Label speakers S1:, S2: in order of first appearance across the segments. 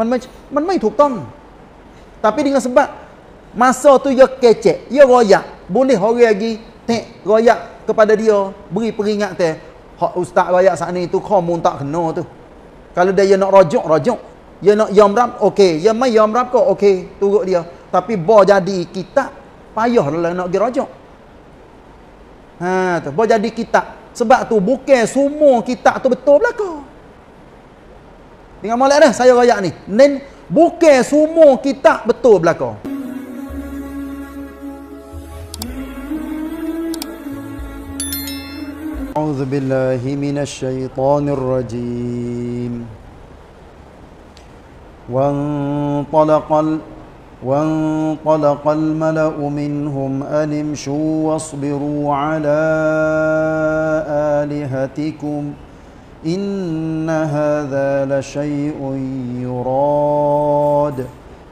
S1: Tapi dengan sebab masa tu boleh มันไม่มันไม่ถูกต้องแต่ดิ้งสบะมาโซตุยเกเจยอรอยะบุลิฮอรีกีเตะรอยะ kepada dia beri peringat teh hak ustaz rakyat sana itu khamun tak kena tu kalau dia nak rajuk rajuk dia nak yamrap okey dia mai yamrap ke okey Tunggu dia tapi bo jadi kita payah lah nak pergi rajuk ha tu bo jadi kita sebab tu bukan semua kita tu betul belaka Tengok molek dah saya royak ni. Nen bukan semua kita betul belaka. A'udzu billahi minasy syaithanir rajim. Wan talaqal wan minhum animshu wasbiru ala alihatikum. إن هذا لشيء يراد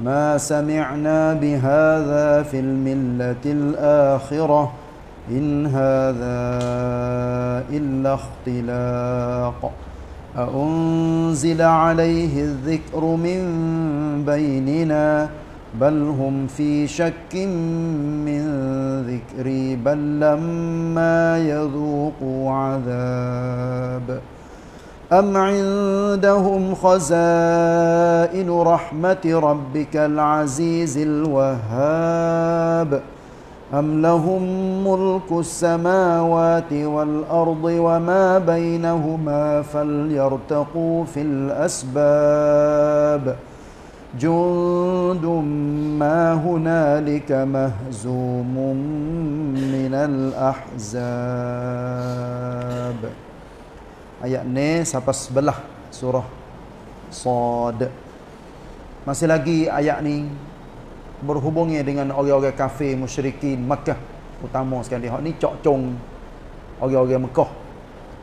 S1: ما سمعنا بهذا في الملة الآخرة إن هذا إلا اختلاق أأنزل عليه الذكر من بيننا بل هم في شك من ذكري بل لما يذوقوا عذاب أم عندهم خزائن رحمة ربك العزيز الوهاب أم لهم ملك السماوات والأرض وما بينهما فليرتقوا في الأسباب جند ما هنالك مهزوم من الأحزاب ayat ni sampai sebelah surah Sad. Masih lagi ayat ni berhubungnya dengan orang-orang kafir musyrikin Makkah. Utama sekali hak ni cong orang-orang Mekah.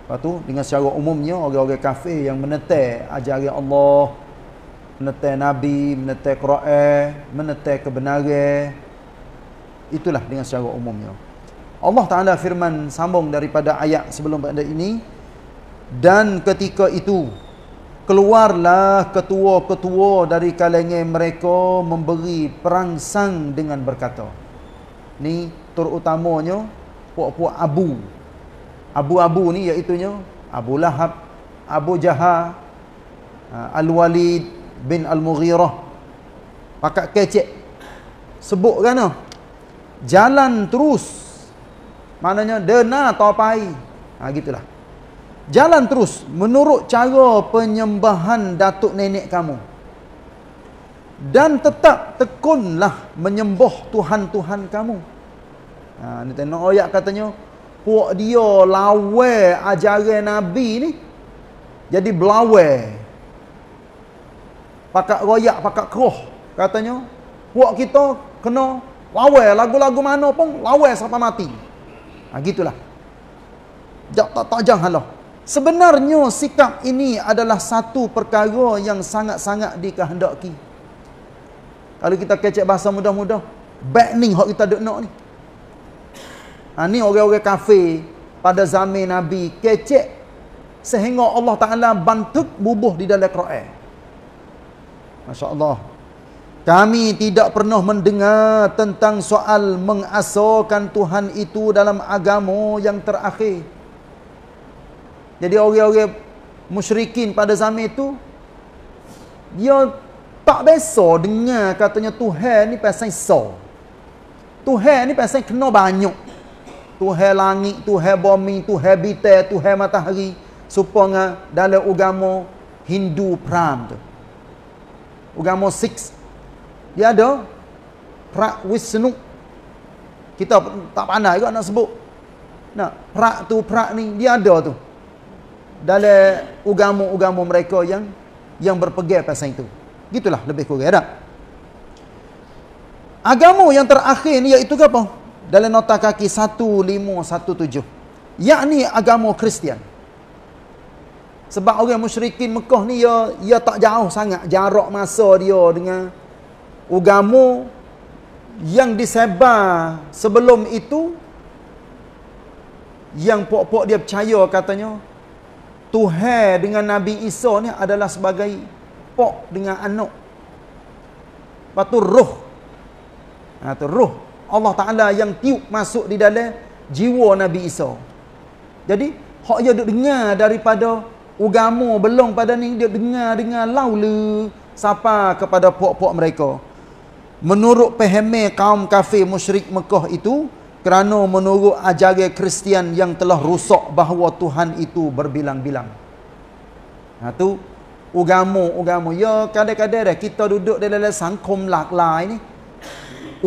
S1: Lepas tu dengan secara umumnya orang-orang kafir yang menetek ajaran Allah, menetek nabi, menetek Quran, menetek kebenaran. Itulah dengan secara umumnya. Allah Taala firman sambung daripada ayat sebelum pada ini dan ketika itu keluarlah ketua-ketua dari kalangan mereka memberi perangsang dengan berkata. Ni terutamanya puak-puak Abu. Abu-abu ni iaitu nya Abu Lahab, Abu Jahal, ha, Al-Walid bin Al-Mughirah. Pakak kecek. Sebut kan Jalan terus. Maknanya dena topai. Ha gitulah. Jalan terus menurut cara penyembahan datuk nenek kamu. Dan tetap tekunlah menyembah Tuhan-Tuhan kamu. Ha, ni tengok ayat katanya, Puak dia lawe ajaran Nabi ni, jadi belawe. Pakak royak, pakak keroh katanya, Puak kita kena lawe lagu-lagu mana pun, lawe sampai mati. Ha, gitulah. Jatak tajang halah. Sebenarnya sikap ini adalah satu perkara yang sangat-sangat dikehendaki. Kalau kita kecek bahasa mudah-mudah, backning hok kita duk nak ni. Ha, ni orang-orang kafir pada zaman Nabi kecek sehingga Allah Ta'ala bantuk bubuh di dalam Quran. Masya Allah. Kami tidak pernah mendengar tentang soal mengasuhkan Tuhan itu dalam agama yang terakhir. Jadi orang-orang musyrikin pada zaman itu dia tak biasa dengar katanya Tuhan ni pasal so. Tuhan ni pasal kena banyak. Tuhan langit, Tuhan bumi, Tuhan bintang, Tuhan matahari. Supaya dalam agama Hindu Pram tu. Agama Sikh. Dia ada Prak Wisnu. Kita tak pandai juga nak sebut. Nah, Prak tu, Prak ni, dia ada tu dalam agama-agama mereka yang yang berpegang pasal itu. Gitulah lebih kurang ada. Ya agama yang terakhir ni iaitu apa? Dalam nota kaki 1517. Yakni agama Kristian. Sebab orang musyrikin Mekah ni ya ya tak jauh sangat jarak masa dia dengan agama yang disebar sebelum itu yang pokok-pokok dia percaya katanya Tuhan dengan Nabi Isa ni adalah sebagai pok dengan anak. Patu roh. Ha tu roh Allah Taala yang tiup masuk di dalam jiwa Nabi Isa. Jadi hak dia dengar daripada agama belong pada ni dia dengar dengan laula siapa kepada pok-pok mereka. Menurut pemahaman kaum kafir musyrik Mekah itu, kerana menurut ajaran Kristian yang telah rusak bahawa Tuhan itu berbilang-bilang. Ha tu agama-agama. Ya kadang-kadang kita duduk dalam sangkum laklai ni.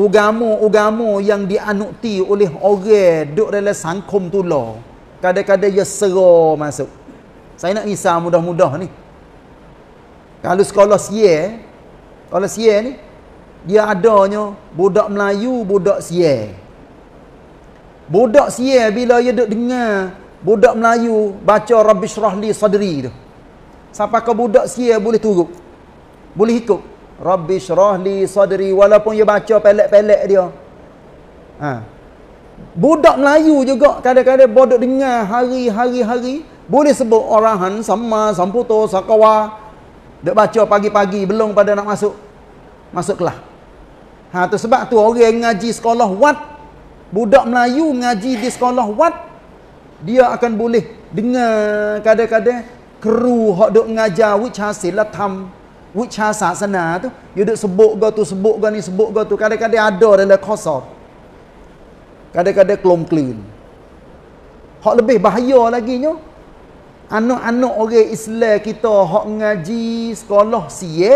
S1: Agama-agama yang dianuti oleh orang duduk dalam sangkum tu lah. Kadang-kadang dia sero masuk. Saya nak isa mudah-mudah ni. Kalau sekolah sia, sekolah sia ni dia adanya budak Melayu, budak sia. Budak siar bila dia duk dengar budak Melayu baca Rabbishrahli sadri tu. Siapa ke budak siar boleh turun? Boleh ikut. Rabbishrahli sadri walaupun dia baca pelek-pelek dia. Ha. Budak Melayu juga kadang-kadang bodoh dengar hari-hari-hari boleh sebut orahan sama samputo sakawa dia baca pagi-pagi belum pada nak masuk masuk kelas. Ha tu sebab tu orang yang ngaji sekolah wat budak Melayu ngaji di sekolah wat dia akan boleh dengar kadang-kadang kru hok dok ngajar which hasil lah tam which hasil sana tu dia duk sebut ke tu sebut ke ni sebut ke tu kadang-kadang ada dalam kosor kadang-kadang kelom clean hok lebih bahaya lagi ni anak-anak orang Islam kita hok ngaji sekolah siye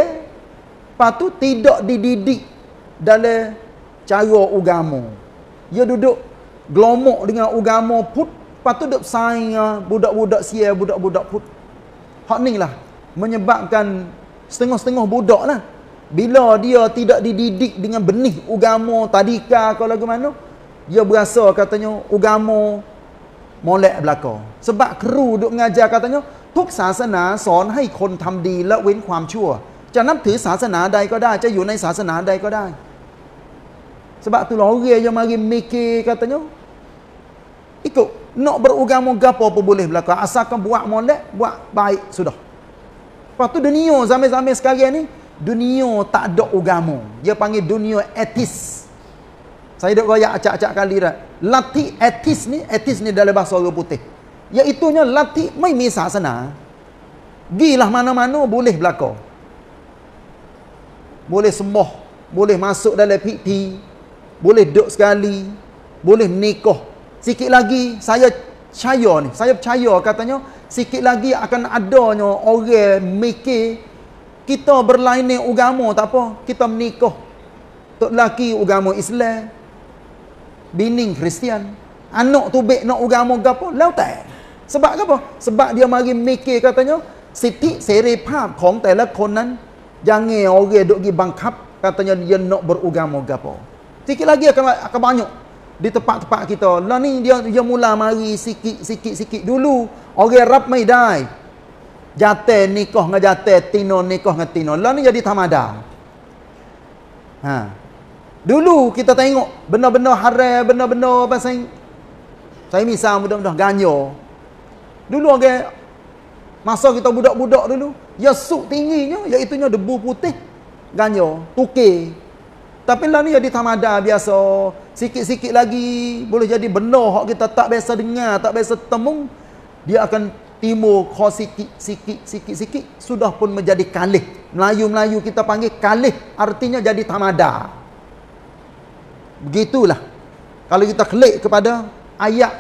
S1: patu tidak dididik dalam cara agama dia duduk gelomok dengan agama put lepas tu duduk saing budak-budak sia budak-budak put hak ni lah menyebabkan setengah-setengah budak lah bila dia tidak dididik dengan benih agama tadika kalau lagu mana dia berasa katanya agama molek belaka sebab kru duduk mengajar katanya tuk sasana son hai kon tam di la wen kwam chua จะนับถือศาสนาใดก็ได้จะอยู่ในศาสนาใดก็ได้ sebab itulah orang yang mari mikir katanya. Ikut. Nak berugamu gapa pun boleh berlaku. Asalkan buat molek, buat baik, sudah. Lepas tu dunia zaman-zaman sekarang ni, dunia tak ada ugamu. Dia panggil dunia etis. Saya duk raya acak-acak kali dah. Lati etis ni, etis ni dalam bahasa orang putih. Iaitunya lati mai misa sana. Gilah mana-mana boleh berlaku. Boleh sembuh. Boleh masuk dalam piti boleh duduk sekali boleh nikah sikit lagi saya percaya ni saya percaya katanya sikit lagi akan adanya orang mikir kita berlainan agama tak apa kita menikah tok laki agama Islam bini Kristian anak tu baik nak agama gapo lau tak sebab apa sebab dia mari mikir katanya siti di ของแต่ละคนนั้นยังไงเอาเกดกิบังคับ katanya dia nak beragama gapo Sikit lagi akan akan banyak di tempat-tempat kita. Lah ni dia dia mula mari sikit-sikit-sikit dulu. Orang rap mai dai. Jate nikah dengan jate, tino nikah dengan tino. Lah ni jadi tamada. Ha. Dulu kita tengok benda-benda haram, benda-benda apa sing saya misal mudah-mudah ganjo. Dulu orang okay, masa kita budak-budak dulu, ya suk tingginya iaitu debu putih ganjo tukik tapi lah ni jadi tamada biasa. Sikit-sikit lagi boleh jadi benar hak kita tak biasa dengar, tak biasa temung. Dia akan timur kau sikit-sikit-sikit-sikit. Sudah pun menjadi kalih. Melayu-Melayu kita panggil kalih. Artinya jadi tamada. Begitulah. Kalau kita klik kepada ayat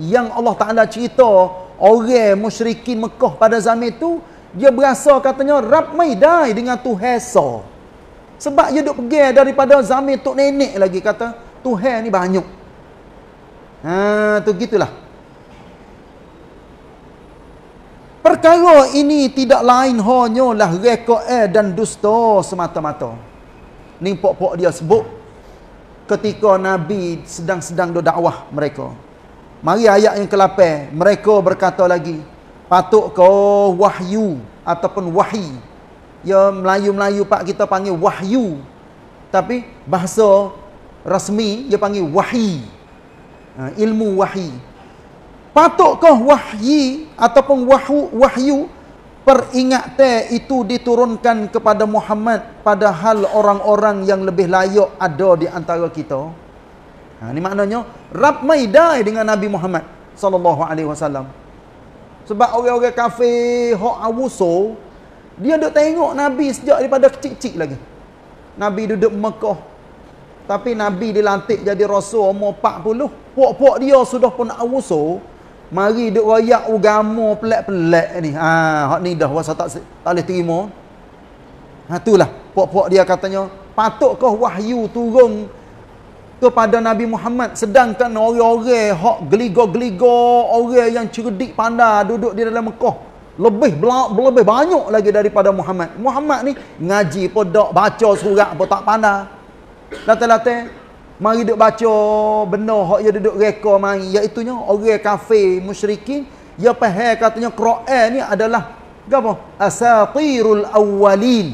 S1: yang Allah Ta'ala cerita. Orang musyrikin Mekah pada zaman itu. Dia berasa katanya, Rab Maidai dengan Tuhesa. Sebab dia duk pergi daripada zami tok nenek lagi kata, Tuhan ni banyak. Ha, tu gitulah. Perkara ini tidak lain lah hanyalah eh dan dusta semata-mata. Ni pok-pok dia sebut ketika Nabi sedang-sedang do dakwah mereka. Mari ayat yang ke-8, mereka berkata lagi, patuk ke wahyu ataupun wahyi ya Melayu-Melayu pak kita panggil wahyu. Tapi bahasa rasmi dia panggil wahyi. Ha, ilmu wahyi. Patutkah wahyi ataupun wahyu wahyu peringatan itu diturunkan kepada Muhammad padahal orang-orang yang lebih layak ada di antara kita? Ha, ini maknanya rap maidai dengan Nabi Muhammad sallallahu alaihi wasallam. Sebab orang-orang kafir hak awuso dia duduk tengok Nabi sejak daripada kecil-kecil lagi. Nabi duduk Mekah. Tapi Nabi dilantik jadi rasul umur 40. Puak-puak dia sudah pun nak usul. Mari duduk rayak ugamu pelak pelak ni. Haa, hak ni dah rasa tak, tak boleh terima. Haa, itulah. Puak-puak dia katanya, patutkah wahyu turun kepada Nabi Muhammad sedangkan orang-orang hak geligo-geligo orang yang cerdik pandai duduk di dalam Mekah lebih lebih banyak lagi daripada Muhammad. Muhammad ni ngaji pun tak baca surat pun tak pandai. Lata-lata mari duk baca benda hak dia ya duduk reka mari iaitu ya nya orang kafir musyrikin ya pahe katanya Quran ni adalah apa? Asatirul awwalin.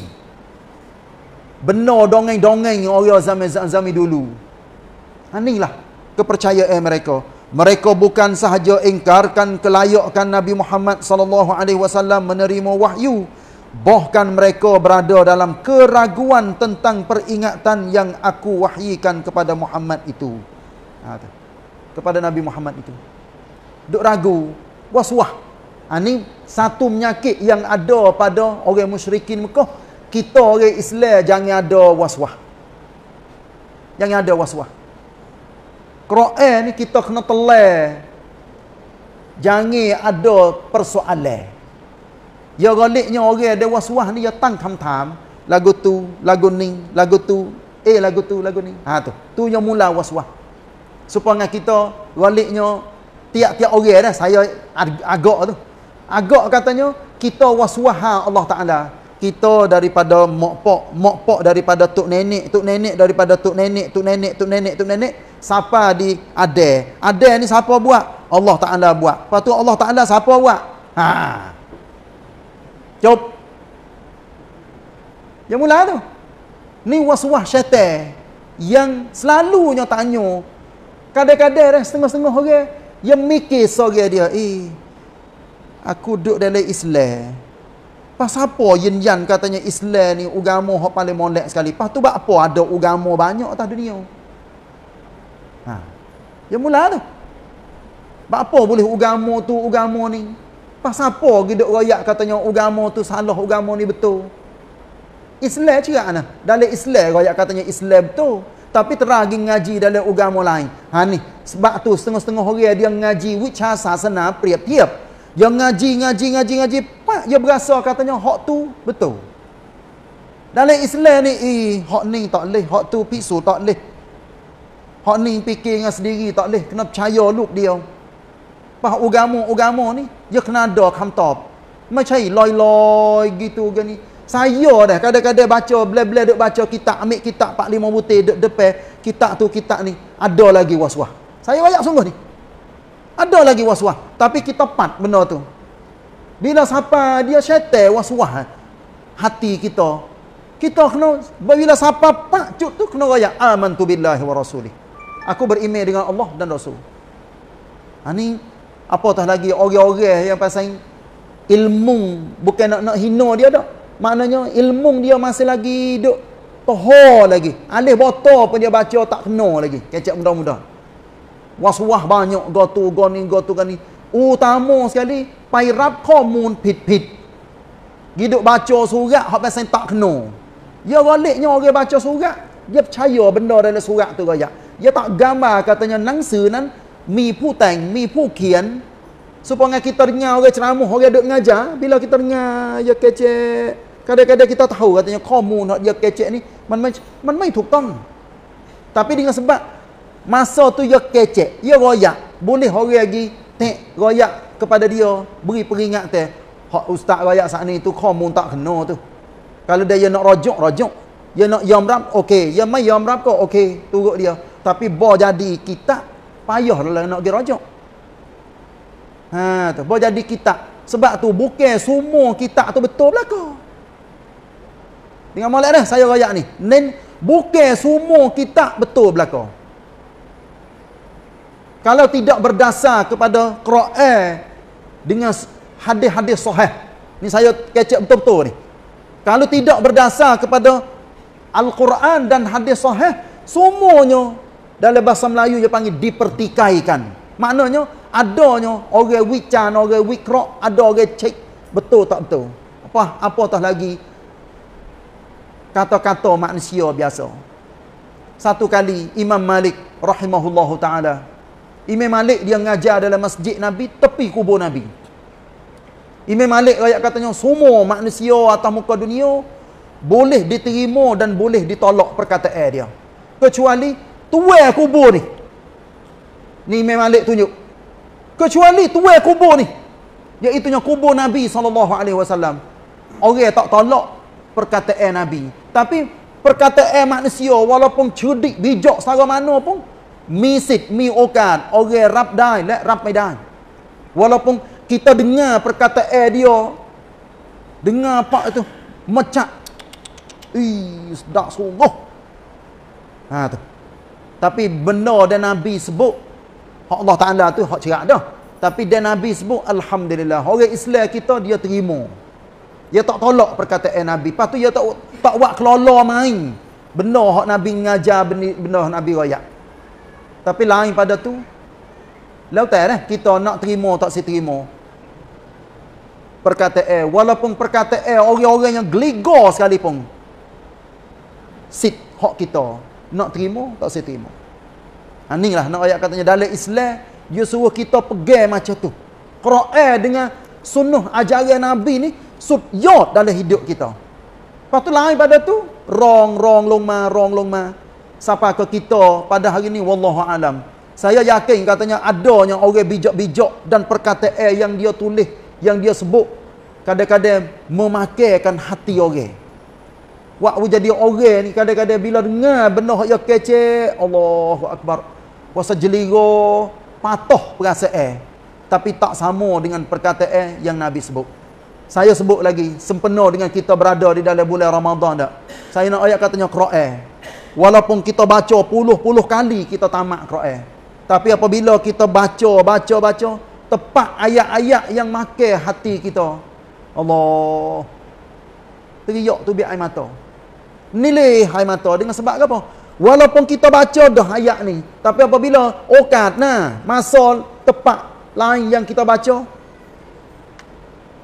S1: Benda dongeng-dongeng orang zaman-zaman dulu. Ha inilah kepercayaan mereka. Mereka bukan sahaja ingkarkan kelayakan Nabi Muhammad sallallahu alaihi wasallam menerima wahyu, bahkan mereka berada dalam keraguan tentang peringatan yang aku wahyikan kepada Muhammad itu. Ha, kepada Nabi Muhammad itu. Duk ragu, waswah. Ha, ini satu penyakit yang ada pada orang musyrikin Mekah. Kita orang Islam jangan ada waswah. Jangan ada waswah. -wah. Quran ni kita kena telah. Jangan ada persoalan. Ya galiknya orang ada was-was ni ya tang tam-tam. Lagu tu, lagu ni, lagu tu. Eh lagu tu, lagu ni. Ha tu. Tu yang mula waswah. Supaya kita galiknya tiap-tiap orang dah saya agak tu. Agak katanya kita was-was Allah Taala. Kita daripada mokpok, mokpok daripada tok nenek, tok nenek daripada tok nenek, tok nenek, tok nenek, tok nenek. Tuk nenek siapa di Ade? Ade ni siapa buat Allah Taala buat lepas tu Allah Taala siapa buat ha jawab yang mula tu ni waswah syaitan yang selalunya tanya kadang-kadang dah setengah-setengah orang okay, yang mikir seorang dia eh aku duduk dalam Islam pas apa yin yan katanya Islam ni agama hok paling molek sekali pas tu buat apa ada agama banyak atas dunia dia mula tu. Apa boleh agama tu, agama ni? Pasal apa gedek royak katanya agama tu salah, agama ni betul? Islam cakap anak. Dalam Islam royak katanya Islam tu. Tapi teragi ngaji dalam agama lain. Ha ni, sebab tu setengah-setengah hari dia ngaji which sasana priap-priap. Dia ngaji, ngaji, ngaji, ngaji. Pak, dia berasa katanya hak tu betul. Dalam Islam ni, eh, hak ni tak boleh, hak tu pisu tak boleh. Hak ni fikir dengan sendiri tak boleh. Kena percaya lup dia. Pak Ugamo Ugamo ni, dia kena ada kamtab. Macam loy-loy gitu ke ni. Saya dah kadang-kadang baca, bila-bila duk baca kitab, ambil kitab, pak lima butir, duk depan, kitab tu, kitab ni, ada lagi waswah. Saya banyak sungguh ni. Ada lagi waswah. Tapi kita pat benda tu. Bila siapa dia syaitan waswah eh, hati kita, kita kena, bila siapa cuk tu, kena raya, aman tu billahi wa rasulih aku berimej dengan Allah dan Rasul. Ha ni apatah lagi orang-orang yang pasal ilmu bukan nak nak hina dia dah. Maknanya ilmu dia masih lagi duk tahor lagi. Alif botol pun dia baca tak kena lagi. Kecek mudah-mudah. Waswah banyak gotu goni gotu gani. Utama sekali pai rap komun pit-pit. Giduk baca surat hak pasal tak kena. Ya baliknya orang baca surat dia percaya benda dalam surat tu gaya ya tak gambar katanya nang sư nan mi pu tang mi pu kian supaya kita dengar orang ceramah orang duk mengajar bila kita dengar ya kece. kadang-kadang kita tahu katanya komu nak ya kece ni man man man mai tuk tong tapi dengan sebab masa tu ya kece, ya royak boleh orang lagi tek royak kepada dia beri peringat teh hak ustaz royak saat ni tu komu tak kena tu kalau dia ya nak rajuk rajuk dia ya nak yamrap okey dia ya mai yamrap kau okey turut dia tapi bo jadi kitab payahlah nak pergi rajuk ha tu bo jadi kita sebab tu bukan semua kita tu betul belaka dengan molek dah saya rayak ni nen bukan semua kita betul belaka kalau tidak berdasar kepada Quran dengan hadis-hadis sahih ni saya kecek betul-betul ni kalau tidak berdasar kepada Al-Quran dan hadis sahih semuanya dalam bahasa Melayu dia panggil dipertikaikan. Maknanya adanya orang wican, orang wikrok, ada orang cek betul tak betul. Apa apa tak lagi kata-kata manusia biasa. Satu kali Imam Malik rahimahullahu taala Imam Malik dia mengajar dalam masjid Nabi tepi kubur Nabi. Imam Malik rakyat katanya semua manusia atas muka dunia boleh diterima dan boleh ditolak perkataan dia. Kecuali Tua kubur ni ni Imam Malik tunjuk kecuali tuai kubur ni iaitu yang kubur Nabi sallallahu alaihi wasallam orang tak tolak perkataan Nabi tapi perkataan manusia walaupun cerdik bijak secara mana pun misit mi okan orang rap dai lek rap mai dai walaupun kita dengar perkataan dia dengar pak tu macam ih sedak sungguh ha tu tapi benda dan nabi sebut hak Allah Taala tu hak cerak dah tapi dan nabi sebut alhamdulillah orang Islam kita dia terima dia tak tolak perkataan nabi lepas tu dia tak tak buat kelola main benda hak nabi mengajar benda hak nabi raya tapi lain pada tu lau tak eh kita nak terima tak si terima perkataan walaupun perkataan orang-orang yang geligor sekalipun sit hak kita nak terima, tak saya terima. Ha, ni lah, nak ayat katanya, dalam Islam, dia suruh kita pegang macam tu. Quran dengan sunuh ajaran Nabi ni, sudyot dalam hidup kita. Lepas tu lain pada tu, rong, rong, long ma, rong, long ma. Siapa ke kita pada hari ni, Wallahualam. Saya yakin katanya, adanya orang bijak-bijak dan perkataan yang dia tulis, yang dia sebut, kadang-kadang memakaikan hati orang. Waktu jadi orang ni kadang-kadang bila dengar benda yang kecek, Allahu Akbar. Kuasa jeliru, patuh perasaan. Tapi tak sama dengan perkataan yang Nabi sebut. Saya sebut lagi, sempena dengan kita berada di dalam bulan Ramadan tak? Saya nak ayat katanya Kro'el. Walaupun kita baca puluh-puluh kali kita tamak Kro'el. Tapi apabila kita baca, baca, baca, tepat ayat-ayat yang makai hati kita. Allah. Teriak tu biar air mata nilai hai mata dengan sebab apa? Walaupun kita baca dah ayat ni, tapi apabila okat oh nah, masa tepat lain yang kita baca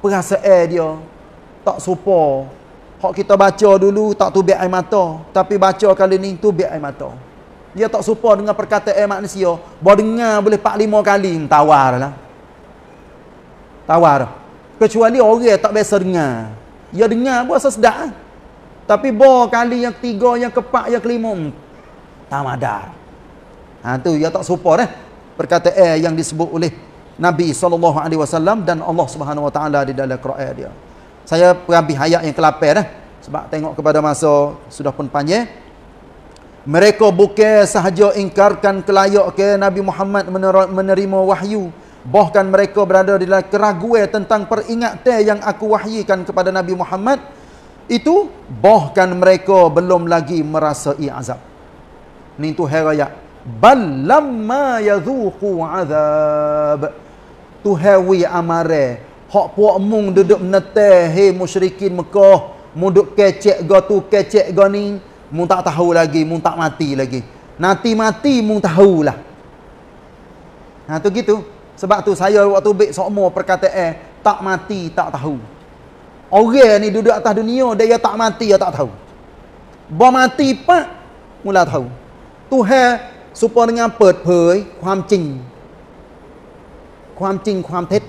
S1: perasa air dia tak serupa hak kita baca dulu tak tu biar air mata, tapi baca kali ni tu biar air mata. Dia tak serupa dengan perkataan manusia, boleh dengar boleh 4 5 kali hmm, tawar lah. Tawar. Kecuali orang yang tak biasa dengar. Dia dengar buat sesedak. Ah. Tapi bor kali yang ketiga, yang keempat, yang kelima. Hmm, tak madar. Ha, tu yang tak support dah. Eh. Perkataan eh, yang disebut oleh Nabi SAW dan Allah SWT di dalam Quran dia. Saya pergi ayat yang kelapir dah. Eh. Sebab tengok kepada masa sudah pun panjang. Mereka bukan sahaja ingkarkan kelayak ke Nabi Muhammad menerima wahyu. Bahkan mereka berada di dalam keraguan tentang peringatan yang aku wahyikan kepada Nabi Muhammad itu bahkan mereka belum lagi merasai azab. Ni tu hari raya. Bal lamma yadhuqu azab. Tu hari amare. Hak puak mung duduk netai hei musyrikin Mekah. Muduk kecek ga tu kecek ga ni. Mung tak tahu lagi. Mung tak mati lagi. Nanti mati mung tahulah. Nah ha, tu gitu. Sebab tu saya waktu baik sokmo perkataan. Eh, tak mati Tak tahu. Orang ni duduk atas dunia, dia tak mati, dia tak tahu. Ba mati pa mula tahu. Tuhan, supaya dengan perpoy, kuam cing. Kuam cing, kuam tet,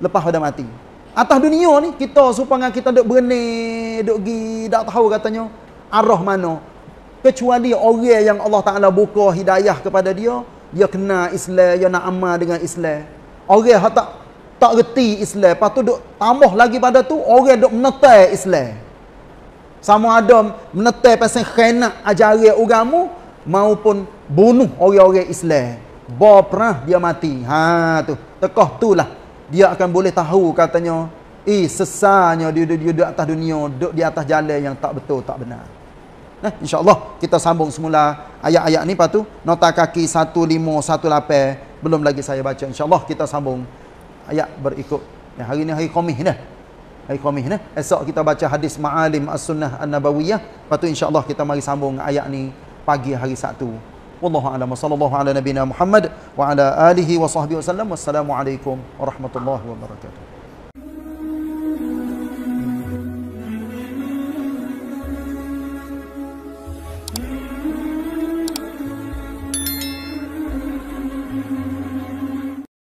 S1: lepas dia mati. Atas dunia ni, kita supaya kita duduk berani, duduk pergi, tak tahu katanya, arah mana. Kecuali orang yang Allah Ta'ala buka hidayah kepada dia, dia kena Islam, dia nak amal dengan Islam. Orang yang tak tak reti Islam. Lepas tu duk tambah lagi pada tu orang duk menetai Islam. Sama ada menetai pasal khianat ajaran agama maupun bunuh orang-orang Islam. Berperang dia mati. Ha tu. Tekah itulah dia akan boleh tahu katanya eh sesanya dia di atas dunia duk di atas jalan yang tak betul tak benar. Nah, insyaallah kita sambung semula ayat-ayat ni patu nota kaki 1518 belum lagi saya baca insyaallah kita sambung ayat berikut yang hari ni hari Khamis dah. Hari Khamis dah. Esok kita baca hadis Ma'alim As-Sunnah An-Nabawiyah. Patu insya-Allah kita mari sambung ayat ni pagi hari Sabtu. Wallahu a'lam. Sallallahu ala nabina Muhammad wa ala alihi wa sahbihi wasallam. Wassalamualaikum warahmatullahi wabarakatuh.